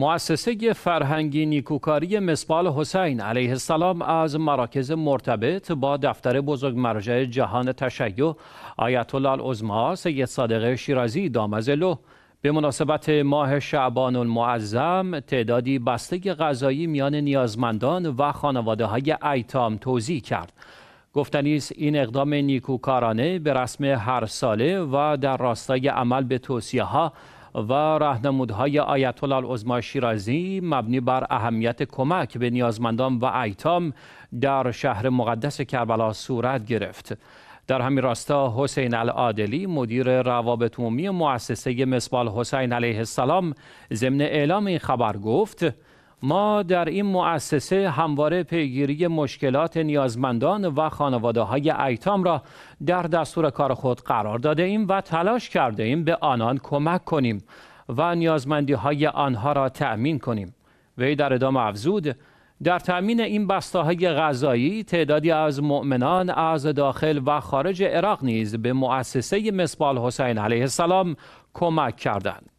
مؤسسه فرهنگی نیکوکاری مسبال حسین علیه السلام از مراکز مرتبط با دفتر بزرگ مرجع جهان تشیع آیت الله العظما سید صادق شیرازی دامزلو به مناسبت ماه شعبان المعظم تعدادی بسته غذایی میان نیازمندان و خانواده های ایتام توضیح کرد گفتنی است این اقدام نیکوکارانه به رسم هر ساله و در راستای عمل به توصیه ها و راهنمودهای آیت الله العظما شیرازی مبنی بر اهمیت کمک به نیازمندان و ایتام در شهر مقدس کربلا صورت گرفت در همین راستا حسین العادلی مدیر روابط عمومی مؤسسه مسبال حسین علیه السلام ضمن اعلام این خبر گفت ما در این مؤسسه همواره پیگیری مشکلات نیازمندان و خانواده های ایتام را در دستور کار خود قرار داده ایم و تلاش کرده ایم به آنان کمک کنیم و نیازمندی های آنها را تأمین کنیم وی در ادامه افزود در تأمین این بسته غذایی تعدادی از مؤمنان از داخل و خارج عراق نیز به مؤسسه مصبال حسین علیه السلام کمک کردند